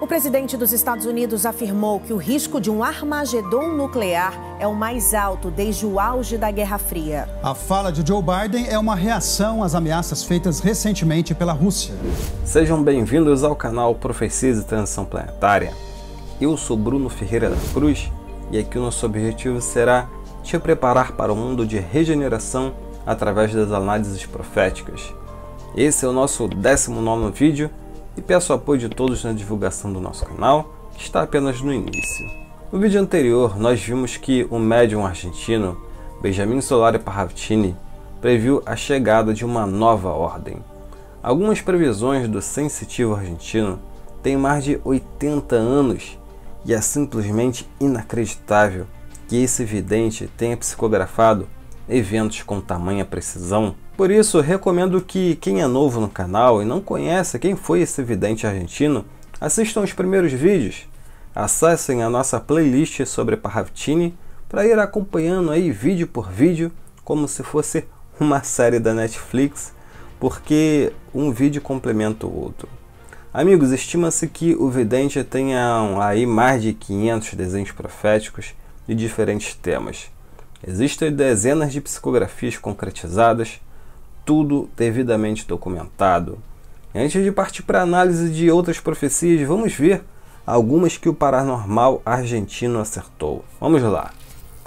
O presidente dos Estados Unidos afirmou que o risco de um armagedom nuclear é o mais alto desde o auge da Guerra Fria. A fala de Joe Biden é uma reação às ameaças feitas recentemente pela Rússia. Sejam bem-vindos ao canal Profecias e Transição Planetária. Eu sou Bruno Ferreira da Cruz e aqui o nosso objetivo será te preparar para o um mundo de regeneração através das análises proféticas. Esse é o nosso 19 vídeo e peço o apoio de todos na divulgação do nosso canal, que está apenas no início. No vídeo anterior, nós vimos que o médium argentino Benjamin Solari Parravicini previu a chegada de uma nova ordem. Algumas previsões do sensitivo argentino têm mais de 80 anos e é simplesmente inacreditável que esse vidente tenha psicografado eventos com tamanha precisão por isso, recomendo que quem é novo no canal e não conhece quem foi esse vidente argentino, assistam os primeiros vídeos, acessem a nossa playlist sobre Parravicini para ir acompanhando aí vídeo por vídeo, como se fosse uma série da Netflix, porque um vídeo complementa o outro. Amigos, estima-se que o vidente tenha aí mais de 500 desenhos proféticos de diferentes temas. Existem dezenas de psicografias concretizadas, tudo devidamente documentado. Antes de partir para a análise de outras profecias, vamos ver algumas que o paranormal argentino acertou. Vamos lá.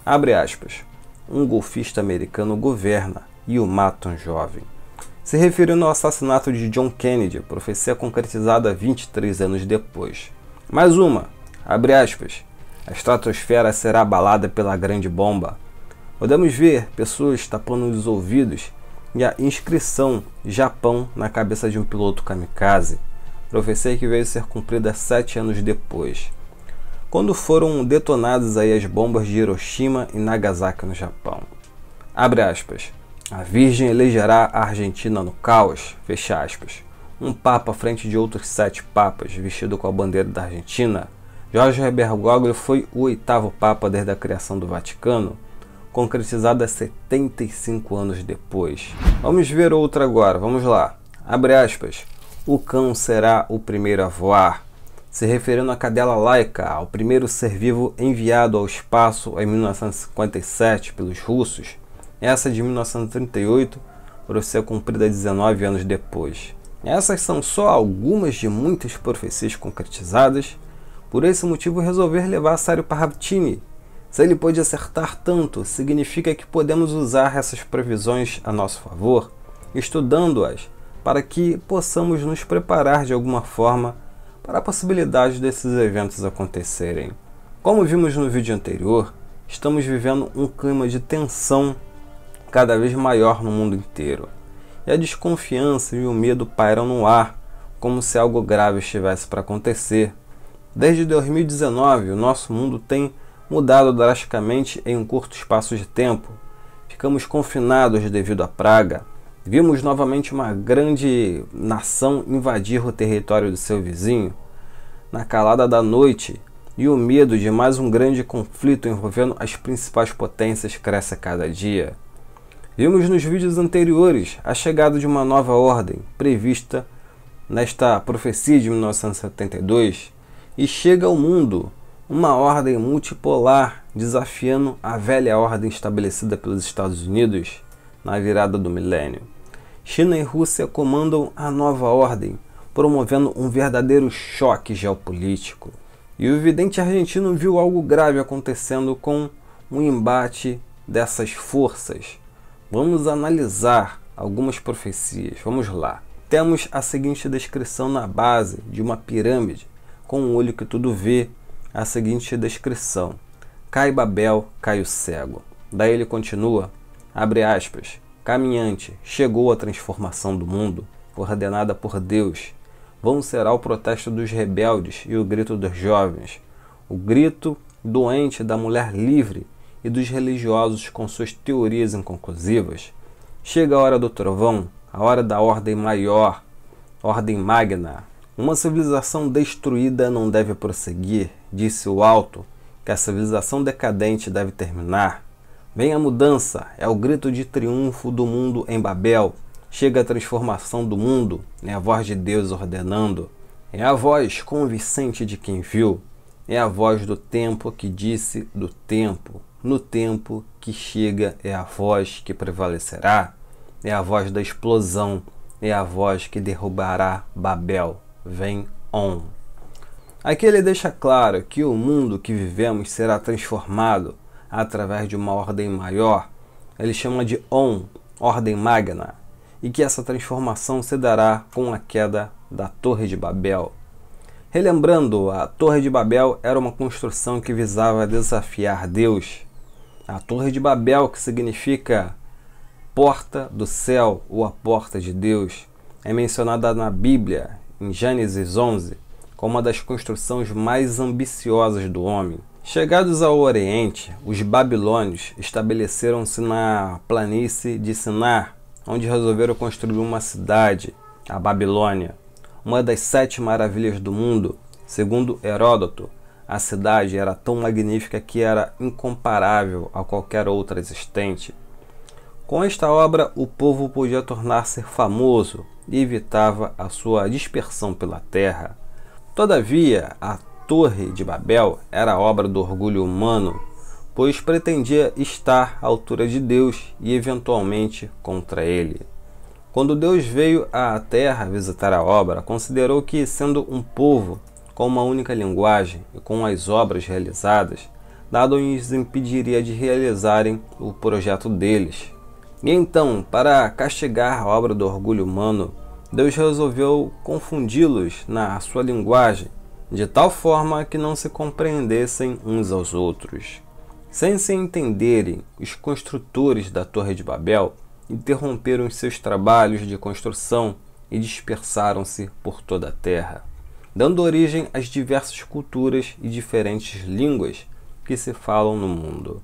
Abre aspas. Um golfista americano governa e o mata um jovem. Se referindo ao assassinato de John Kennedy, profecia concretizada 23 anos depois. Mais uma. Abre aspas. A estratosfera será abalada pela grande bomba. Podemos ver pessoas tapando os ouvidos e a inscrição Japão na cabeça de um piloto kamikaze, profecia que veio ser cumprida sete anos depois, quando foram detonadas aí as bombas de Hiroshima e Nagasaki no Japão. Abre aspas. A Virgem elegerá a Argentina no caos, fecha aspas. Um papa à frente de outros sete papas, vestido com a bandeira da Argentina. Jorge Bergoglio foi o oitavo papa desde a criação do Vaticano concretizada 75 anos depois. Vamos ver outra agora, vamos lá. Abre aspas. O cão será o primeiro a voar, se referindo à cadela laica, ao primeiro ser vivo enviado ao espaço em 1957 pelos russos. Essa de 1938 por ser cumprida 19 anos depois. Essas são só algumas de muitas profecias concretizadas. Por esse motivo, resolver levar a sério Parravtini, se ele pôde acertar tanto, significa que podemos usar essas previsões a nosso favor, estudando-as, para que possamos nos preparar de alguma forma para a possibilidade desses eventos acontecerem. Como vimos no vídeo anterior, estamos vivendo um clima de tensão cada vez maior no mundo inteiro. E a desconfiança e o medo pairam no ar, como se algo grave estivesse para acontecer. Desde 2019, o nosso mundo tem mudado drasticamente em um curto espaço de tempo. Ficamos confinados devido à praga. Vimos novamente uma grande nação invadir o território de seu vizinho. Na calada da noite, e o medo de mais um grande conflito envolvendo as principais potências cresce a cada dia. Vimos nos vídeos anteriores a chegada de uma nova ordem prevista nesta profecia de 1972 e chega ao mundo uma ordem multipolar desafiando a velha ordem estabelecida pelos Estados Unidos na virada do milênio. China e Rússia comandam a nova ordem, promovendo um verdadeiro choque geopolítico. E o vidente argentino viu algo grave acontecendo com um embate dessas forças. Vamos analisar algumas profecias. Vamos lá. Temos a seguinte descrição na base de uma pirâmide, com um olho que tudo vê a seguinte descrição: Cai Babel, cai o cego. Daí ele continua, abre aspas, caminhante, chegou a transformação do mundo, ordenada por Deus. Vão será o protesto dos rebeldes e o grito dos jovens, o grito doente da mulher livre e dos religiosos com suas teorias inconclusivas. Chega a hora do trovão, a hora da ordem maior, ordem magna, uma civilização destruída não deve prosseguir, disse o alto, que a civilização decadente deve terminar. Vem a mudança, é o grito de triunfo do mundo em Babel. Chega a transformação do mundo, é a voz de Deus ordenando. É a voz convincente de quem viu. É a voz do tempo que disse do tempo. No tempo que chega é a voz que prevalecerá. É a voz da explosão. É a voz que derrubará Babel vem on. Aqui ele deixa claro que o mundo que vivemos será transformado através de uma ordem maior. Ele chama de on, ordem magna, e que essa transformação se dará com a queda da Torre de Babel. Relembrando, a Torre de Babel era uma construção que visava desafiar Deus. A Torre de Babel, que significa porta do céu ou a porta de Deus, é mencionada na Bíblia em Gênesis 11 como uma das construções mais ambiciosas do homem. Chegados ao Oriente, os babilônios estabeleceram-se na planície de Sinar, onde resolveram construir uma cidade, a Babilônia, uma das sete maravilhas do mundo. Segundo Heródoto, a cidade era tão magnífica que era incomparável a qualquer outra existente. Com esta obra, o povo podia tornar-se famoso e evitava a sua dispersão pela terra. Todavia, a Torre de Babel era obra do orgulho humano, pois pretendia estar à altura de Deus e eventualmente contra ele. Quando Deus veio à terra visitar a obra, considerou que, sendo um povo com uma única linguagem e com as obras realizadas, nada os impediria de realizarem o projeto deles. E então, para castigar a obra do orgulho humano, Deus resolveu confundi-los na sua linguagem, de tal forma que não se compreendessem uns aos outros. Sem se entenderem, os construtores da Torre de Babel interromperam seus trabalhos de construção e dispersaram-se por toda a terra, dando origem às diversas culturas e diferentes línguas que se falam no mundo.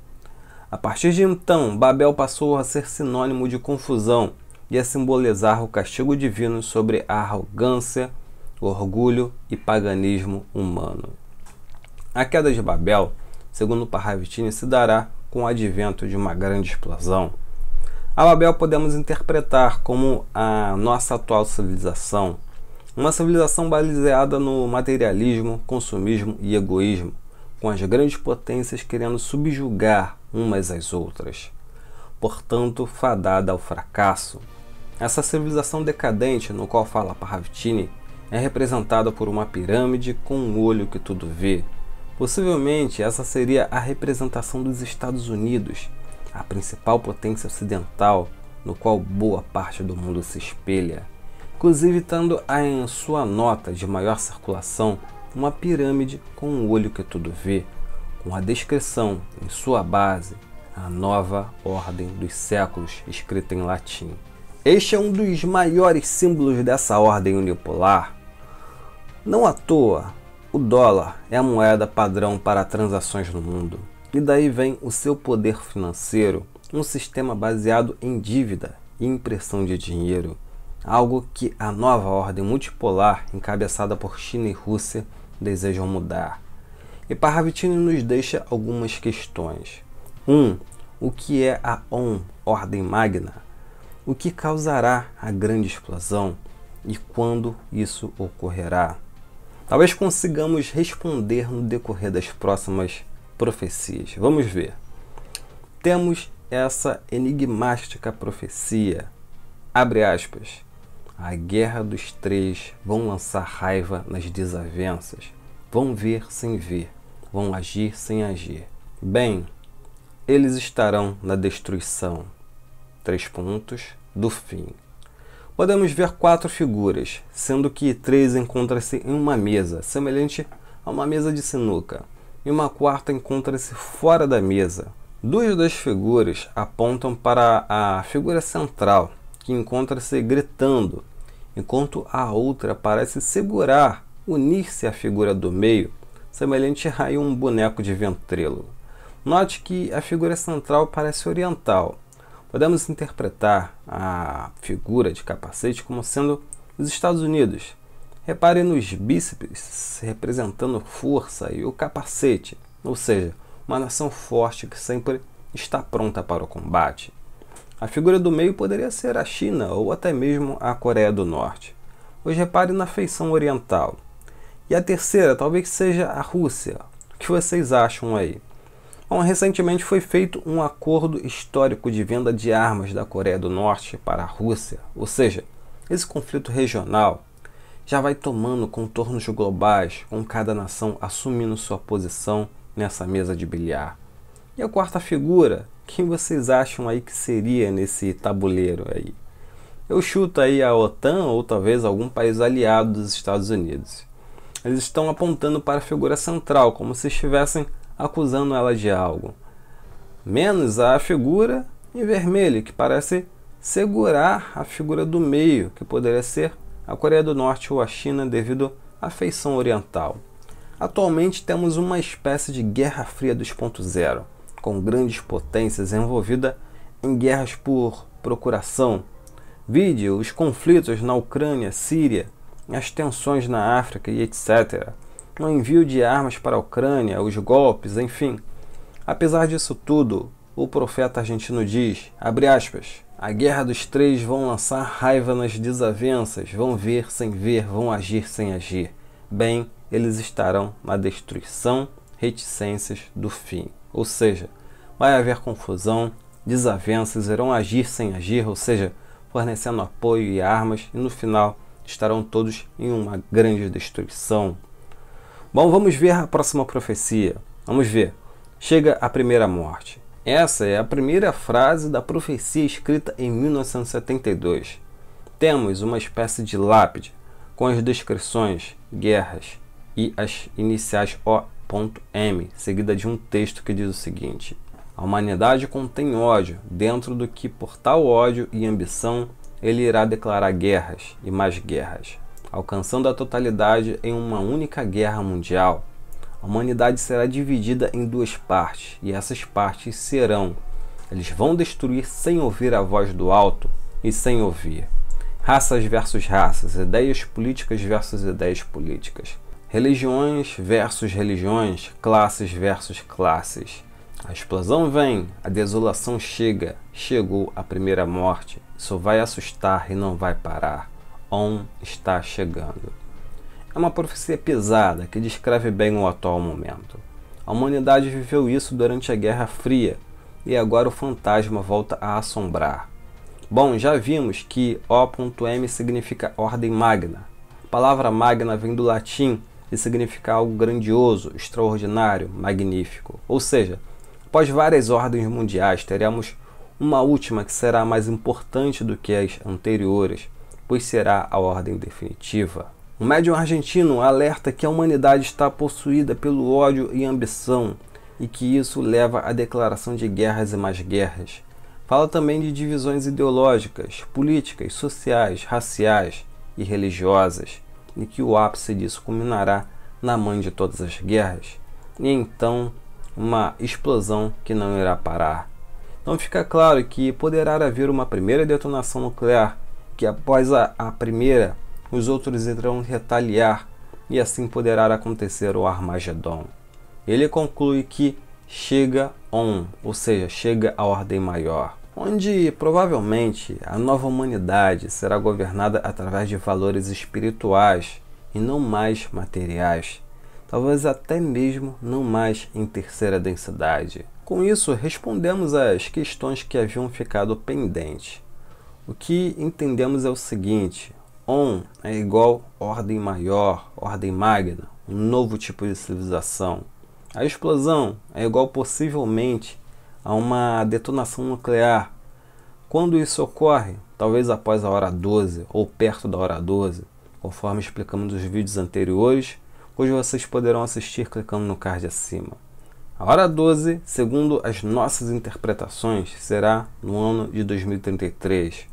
A partir de então, Babel passou a ser sinônimo de confusão e a simbolizar o castigo divino sobre a arrogância, orgulho e paganismo humano. A queda de Babel, segundo Parravitini, se dará com o advento de uma grande explosão. A Babel podemos interpretar como a nossa atual civilização, uma civilização baseada no materialismo, consumismo e egoísmo, com as grandes potências querendo subjugar umas às outras, portanto, fadada ao fracasso. Essa civilização decadente no qual fala Parravitini é representada por uma pirâmide com um olho que tudo vê. Possivelmente essa seria a representação dos Estados Unidos, a principal potência ocidental no qual boa parte do mundo se espelha, inclusive estando em sua nota de maior circulação uma pirâmide com um olho que tudo vê com a descrição, em sua base, a nova ordem dos séculos escrita em latim. Este é um dos maiores símbolos dessa ordem unipolar. Não à toa, o dólar é a moeda padrão para transações no mundo, e daí vem o seu poder financeiro, um sistema baseado em dívida e impressão de dinheiro, algo que a nova ordem multipolar, encabeçada por China e Rússia, desejam mudar. E Parravitini nos deixa algumas questões. 1. Um, o que é a ON, ordem magna? O que causará a grande explosão e quando isso ocorrerá? Talvez consigamos responder no decorrer das próximas profecias. Vamos ver. Temos essa enigmática profecia. Abre aspas. A guerra dos três vão lançar raiva nas desavenças. Vão ver sem ver vão agir sem agir. Bem, eles estarão na destruição. Três pontos do fim. Podemos ver quatro figuras, sendo que três encontram-se em uma mesa, semelhante a uma mesa de sinuca, e uma quarta encontra-se fora da mesa. Duas das figuras apontam para a figura central, que encontra-se gritando, enquanto a outra parece segurar, unir-se à figura do meio semelhante a um boneco de ventrilo. Note que a figura central parece oriental. Podemos interpretar a figura de capacete como sendo os Estados Unidos. Repare nos bíceps representando força e o capacete, ou seja, uma nação forte que sempre está pronta para o combate. A figura do meio poderia ser a China ou até mesmo a Coreia do Norte. Hoje repare na feição oriental. E a terceira talvez seja a Rússia. O que vocês acham aí? Bom, recentemente foi feito um acordo histórico de venda de armas da Coreia do Norte para a Rússia, ou seja, esse conflito regional já vai tomando contornos globais, com cada nação assumindo sua posição nessa mesa de bilhar. E a quarta figura, quem vocês acham aí que seria nesse tabuleiro aí? Eu chuto aí a OTAN ou talvez algum país aliado dos Estados Unidos eles estão apontando para a figura central, como se estivessem acusando ela de algo. Menos a figura em vermelho, que parece segurar a figura do meio, que poderia ser a Coreia do Norte ou a China devido à feição oriental. Atualmente temos uma espécie de Guerra Fria 2.0, com grandes potências envolvidas em guerras por procuração. Vide os conflitos na Ucrânia, Síria, as tensões na África e etc., o envio de armas para a Ucrânia, os golpes, enfim. Apesar disso tudo, o profeta argentino diz, aspas, a guerra dos três vão lançar raiva nas desavenças, vão ver sem ver, vão agir sem agir. Bem, eles estarão na destruição, reticências do fim. Ou seja, vai haver confusão, desavenças irão agir sem agir, ou seja, fornecendo apoio e armas, e no final estarão todos em uma grande destruição. Bom, vamos ver a próxima profecia. Vamos ver. Chega a primeira morte. Essa é a primeira frase da profecia escrita em 1972. Temos uma espécie de lápide com as descrições, guerras e as iniciais O.M, seguida de um texto que diz o seguinte: A humanidade contém ódio, dentro do que por tal ódio e ambição ele irá declarar guerras e mais guerras, alcançando a totalidade em uma única guerra mundial. A humanidade será dividida em duas partes, e essas partes serão: eles vão destruir sem ouvir a voz do alto e sem ouvir. Raças versus raças, ideias políticas versus ideias políticas, religiões versus religiões, classes versus classes. A explosão vem, a desolação chega, chegou a primeira morte, só vai assustar e não vai parar. On está chegando. É uma profecia pesada que descreve bem o atual momento. A humanidade viveu isso durante a Guerra Fria e agora o fantasma volta a assombrar. Bom, já vimos que O.M significa ordem magna. A palavra magna vem do latim e significa algo grandioso, extraordinário, magnífico. Ou seja, Após várias ordens mundiais, teremos uma última que será mais importante do que as anteriores, pois será a ordem definitiva. Um médium argentino alerta que a humanidade está possuída pelo ódio e ambição e que isso leva à declaração de guerras e mais guerras. Fala também de divisões ideológicas, políticas, sociais, raciais e religiosas, e que o ápice disso culminará na mãe de todas as guerras. E então uma explosão que não irá parar. Então fica claro que poderá haver uma primeira detonação nuclear, que após a, a primeira, os outros irão retaliar e assim poderá acontecer o Armagedon. Ele conclui que chega on, ou seja, chega à ordem maior, onde provavelmente a nova humanidade será governada através de valores espirituais e não mais materiais talvez até mesmo não mais em terceira densidade. Com isso, respondemos às questões que haviam ficado pendentes. O que entendemos é o seguinte: On é igual ordem maior, ordem magna, um novo tipo de civilização. A explosão é igual possivelmente a uma detonação nuclear. Quando isso ocorre, talvez após a hora 12 ou perto da hora 12, conforme explicamos nos vídeos anteriores, hoje vocês poderão assistir clicando no card acima. A hora 12, segundo as nossas interpretações, será no ano de 2033.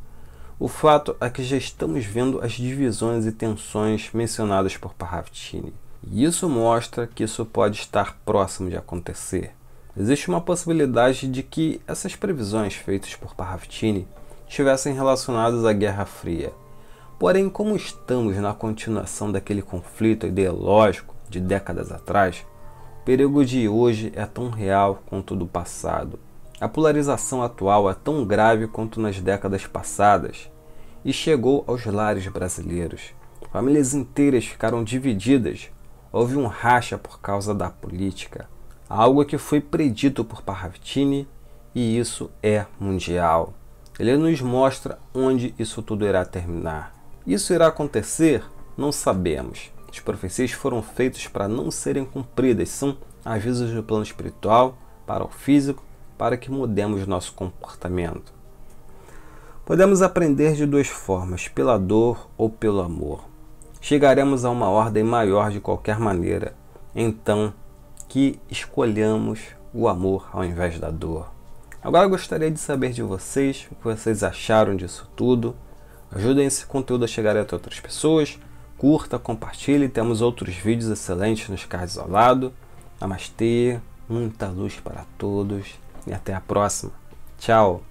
O fato é que já estamos vendo as divisões e tensões mencionadas por Parravtini. E isso mostra que isso pode estar próximo de acontecer. Existe uma possibilidade de que essas previsões feitas por Parravtini estivessem relacionadas à Guerra Fria, Porém, como estamos na continuação daquele conflito ideológico de décadas atrás, o perigo de hoje é tão real quanto do passado. A polarização atual é tão grave quanto nas décadas passadas e chegou aos lares brasileiros. Famílias inteiras ficaram divididas. Houve um racha por causa da política, algo que foi predito por Parravitini e isso é mundial. Ele nos mostra onde isso tudo irá terminar. Isso irá acontecer? Não sabemos. As profecias foram feitas para não serem cumpridas, são avisos do plano espiritual para o físico para que mudemos nosso comportamento. Podemos aprender de duas formas, pela dor ou pelo amor. Chegaremos a uma ordem maior de qualquer maneira, então que escolhamos o amor ao invés da dor. Agora gostaria de saber de vocês o que vocês acharam disso tudo. Ajudem esse conteúdo a chegar até outras pessoas. Curta, compartilhe. Temos outros vídeos excelentes nos cards ao lado. Namastê, muita luz para todos e até a próxima. Tchau!